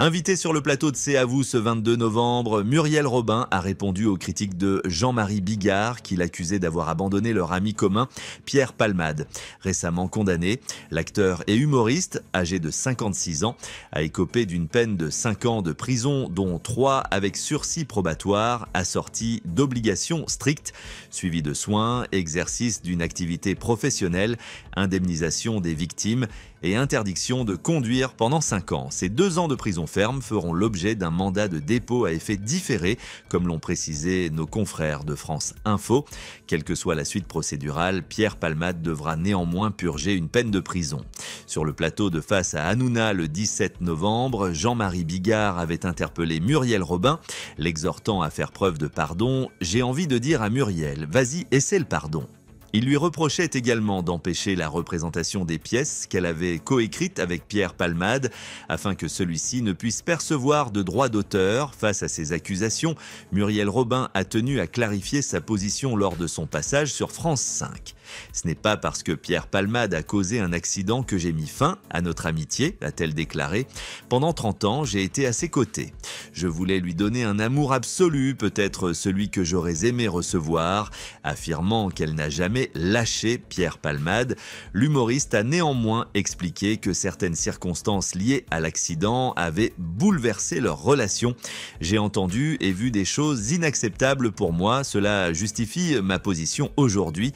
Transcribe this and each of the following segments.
Invité sur le plateau de C'est à vous ce 22 novembre, Muriel Robin a répondu aux critiques de Jean-Marie Bigard, qui l'accusait d'avoir abandonné leur ami commun, Pierre Palmade. Récemment condamné, l'acteur et humoriste, âgé de 56 ans, a écopé d'une peine de 5 ans de prison, dont 3 avec sursis probatoire, assorti d'obligations strictes, suivi de soins, exercice d'une activité professionnelle, indemnisation des victimes et interdiction de conduire pendant 5 ans. Ces deux ans de prison ferme feront l'objet d'un mandat de dépôt à effet différé, comme l'ont précisé nos confrères de France Info. Quelle que soit la suite procédurale, Pierre Palmade devra néanmoins purger une peine de prison. Sur le plateau de face à Hanouna le 17 novembre, Jean-Marie Bigard avait interpellé Muriel Robin, l'exhortant à faire preuve de pardon. J'ai envie de dire à Muriel, vas-y, essaie le pardon. Il lui reprochait également d'empêcher la représentation des pièces qu'elle avait coécrites avec Pierre Palmade afin que celui-ci ne puisse percevoir de droit d'auteur. Face à ces accusations, Muriel Robin a tenu à clarifier sa position lors de son passage sur France 5. Ce n'est pas parce que Pierre Palmade a causé un accident que j'ai mis fin à notre amitié, a-t-elle déclaré. Pendant 30 ans, j'ai été à ses côtés. Je voulais lui donner un amour absolu, peut-être celui que j'aurais aimé recevoir, affirmant qu'elle n'a jamais lâché Pierre Palmade. L'humoriste a néanmoins expliqué que certaines circonstances liées à l'accident avaient bouleversé leur relation. J'ai entendu et vu des choses inacceptables pour moi, cela justifie ma position aujourd'hui.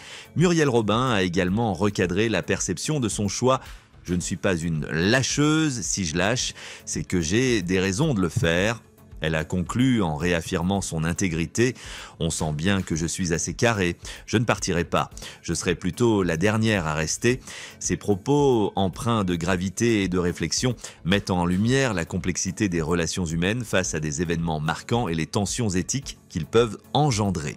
Robin a également recadré la perception de son choix je ne suis pas une lâcheuse, si je lâche, c'est que j'ai des raisons de le faire. Elle a conclu en réaffirmant son intégrité. On sent bien que je suis assez carré. Je ne partirai pas. Je serai plutôt la dernière à rester. Ses propos, empreints de gravité et de réflexion, mettent en lumière la complexité des relations humaines face à des événements marquants et les tensions éthiques qu'ils peuvent engendrer.